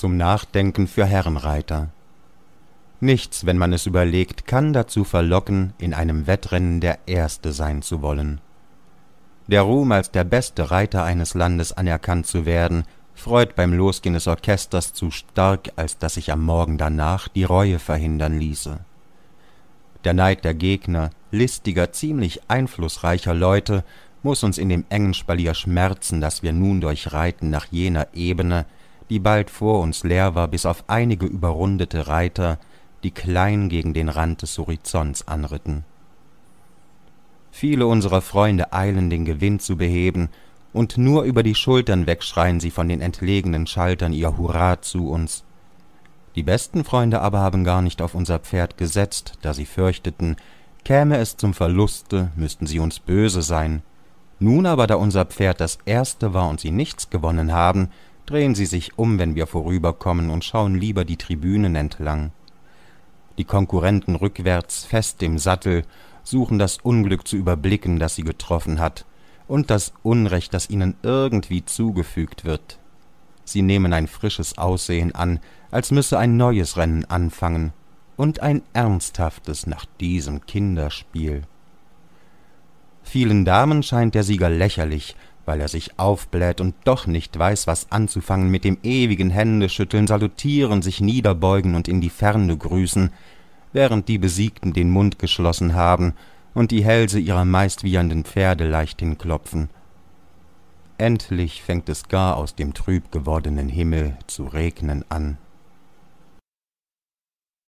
zum Nachdenken für Herrenreiter. Nichts, wenn man es überlegt, kann dazu verlocken, in einem Wettrennen der Erste sein zu wollen. Der Ruhm, als der beste Reiter eines Landes anerkannt zu werden, freut beim Losgehen des Orchesters zu stark, als dass sich am Morgen danach die Reue verhindern ließe. Der Neid der Gegner, listiger, ziemlich einflussreicher Leute, muß uns in dem engen Spalier schmerzen, dass wir nun durch Reiten nach jener Ebene, die bald vor uns leer war, bis auf einige überrundete Reiter, die klein gegen den Rand des Horizonts anritten. Viele unserer Freunde eilen, den Gewinn zu beheben, und nur über die Schultern wegschreien sie von den entlegenen Schaltern ihr Hurra zu uns. Die besten Freunde aber haben gar nicht auf unser Pferd gesetzt, da sie fürchteten, käme es zum Verluste, müssten sie uns böse sein. Nun aber, da unser Pferd das erste war und sie nichts gewonnen haben, drehen sie sich um, wenn wir vorüberkommen, und schauen lieber die Tribünen entlang. Die Konkurrenten rückwärts fest im Sattel suchen das Unglück zu überblicken, das sie getroffen hat, und das Unrecht, das ihnen irgendwie zugefügt wird. Sie nehmen ein frisches Aussehen an, als müsse ein neues Rennen anfangen, und ein ernsthaftes nach diesem Kinderspiel. Vielen Damen scheint der Sieger lächerlich, weil er sich aufbläht und doch nicht weiß, was anzufangen mit dem ewigen Händeschütteln, salutieren, sich niederbeugen und in die Ferne grüßen, während die Besiegten den Mund geschlossen haben und die Hälse ihrer meist wiehernden Pferde leicht hinklopfen. Endlich fängt es gar aus dem trüb gewordenen Himmel zu regnen an.